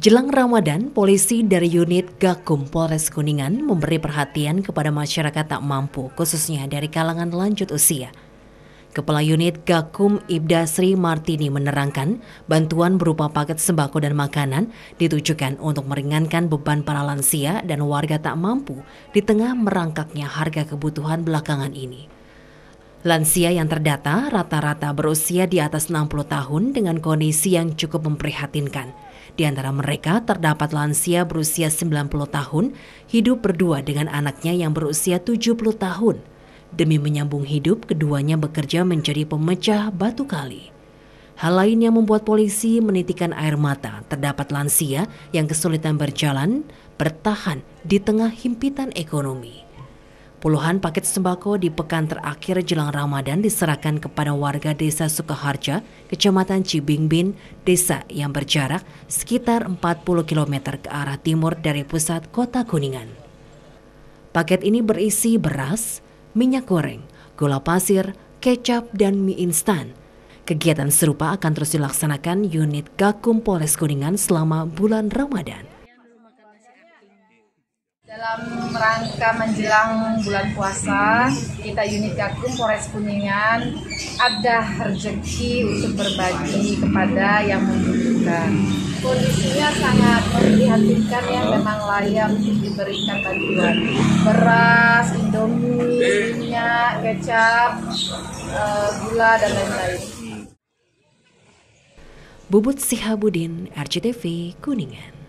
Jelang Ramadan, polisi dari unit Gakum Polres Kuningan memberi perhatian kepada masyarakat tak mampu, khususnya dari kalangan lanjut usia. Kepala unit Gakum Ibda Sri Martini menerangkan, bantuan berupa paket sembako dan makanan ditujukan untuk meringankan beban para lansia dan warga tak mampu di tengah merangkaknya harga kebutuhan belakangan ini. Lansia yang terdata rata-rata berusia di atas 60 tahun dengan kondisi yang cukup memprihatinkan. Di antara mereka terdapat lansia berusia 90 tahun hidup berdua dengan anaknya yang berusia 70 tahun. Demi menyambung hidup, keduanya bekerja menjadi pemecah batu kali. Hal lain yang membuat polisi menitikan air mata, terdapat lansia yang kesulitan berjalan, bertahan di tengah himpitan ekonomi. Puluhan paket sembako di pekan terakhir jelang Ramadan diserahkan kepada warga desa Sukaharja, kecamatan Cibingbin, desa yang berjarak sekitar 40 km ke arah timur dari pusat kota Kuningan. Paket ini berisi beras, minyak goreng, gula pasir, kecap, dan mie instan. Kegiatan serupa akan terus dilaksanakan unit Gakum Polres Kuningan selama bulan Ramadan. Dalam rangka menjelang bulan puasa, kita unit Gakum Polres Kuningan ada rezeki untuk berbagi kepada yang membutuhkan. Kondisinya sangat memprihatinkan yang memang layak untuk diberikan bantuan. Beras, indomie, minyak, kecap, eh, gula, dan lain-lain. Bubut Sihabudin, RCTV, Kuningan.